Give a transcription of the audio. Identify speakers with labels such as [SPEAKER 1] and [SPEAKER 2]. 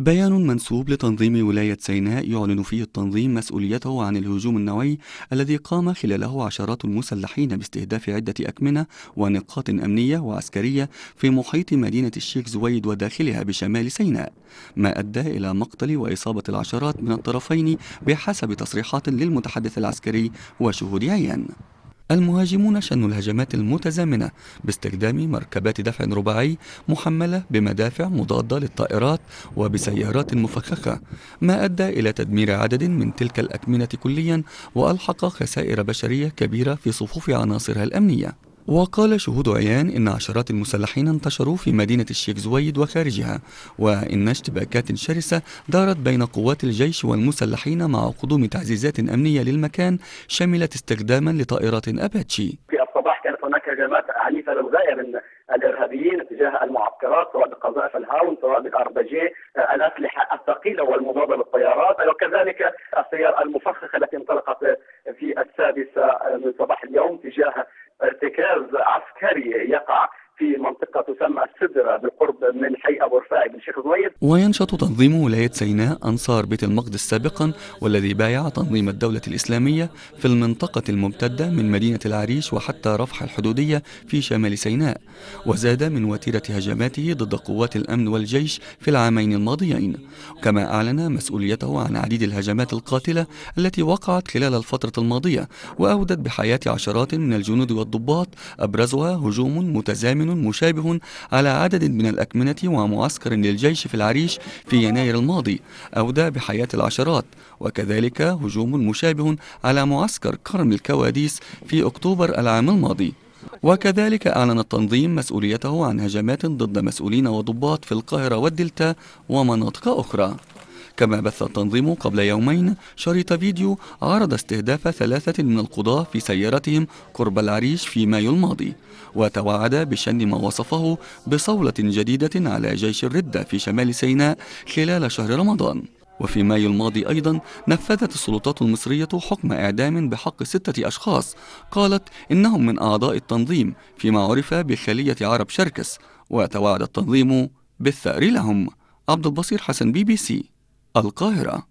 [SPEAKER 1] بيان منسوب لتنظيم ولاية سيناء يعلن فيه التنظيم مسؤوليته عن الهجوم النووي الذي قام خلاله عشرات المسلحين باستهداف عدة أكمنة ونقاط أمنية وعسكرية في محيط مدينة الشيخ زويد وداخلها بشمال سيناء ما أدى إلى مقتل وإصابة العشرات من الطرفين بحسب تصريحات للمتحدث العسكري وشهود عيان المهاجمون شنوا الهجمات المتزامنة باستخدام مركبات دفع رباعي محملة بمدافع مضادة للطائرات وبسيارات مفخخة ما أدى إلى تدمير عدد من تلك الأكمنة كليا وألحق خسائر بشرية كبيرة في صفوف عناصرها الأمنية وقال شهود عيان إن عشرات المسلحين انتشروا في مدينة الشيخ زويد وخارجها وإن اشتباكات شرسة دارت بين قوات الجيش والمسلحين مع قدوم تعزيزات أمنية للمكان شملت استخداما لطائرات أباتشي
[SPEAKER 2] في الصباح كانت هناك هجمات عنيفة للغاية من الارهابيين تجاه المعسكرات سواء بقذائف الهاون سواء بالاربجي الاسلحه الثقيله والمضاده للطيارات وكذلك السياره المفخخه التي انطلقت في السادسه من صباح اليوم تجاه
[SPEAKER 1] وينشط تنظيم ولاية سيناء أنصار بيت المقدس سابقا والذي بايع تنظيم الدولة الإسلامية في المنطقة الممتدة من مدينة العريش وحتى رفح الحدودية في شمال سيناء وزاد من وتيرة هجماته ضد قوات الأمن والجيش في العامين الماضيين كما أعلن مسؤوليته عن عديد الهجمات القاتلة التي وقعت خلال الفترة الماضية وأودت بحياة عشرات من الجنود والضباط أبرزها هجوم متزامن مشابه على عدد من الأكمنة ومعسكر للجيش الجيش في العريش في يناير الماضي أودى بحياة العشرات وكذلك هجوم مشابه على معسكر كرم الكواديس في أكتوبر العام الماضي وكذلك أعلن التنظيم مسؤوليته عن هجمات ضد مسؤولين وضباط في القاهرة والدلتا ومناطق أخرى كما بث التنظيم قبل يومين شريط فيديو عرض استهداف ثلاثة من القضاة في سيارتهم قرب العريش في مايو الماضي وتوعد بشن ما وصفه بصولة جديدة على جيش الردة في شمال سيناء خلال شهر رمضان وفي مايو الماضي أيضا نفذت السلطات المصرية حكم إعدام بحق ستة أشخاص قالت إنهم من أعضاء التنظيم فيما عرف بخلية عرب شركس وتوعد التنظيم بالثأر لهم عبد البصير حسن بي بي سي القاهرة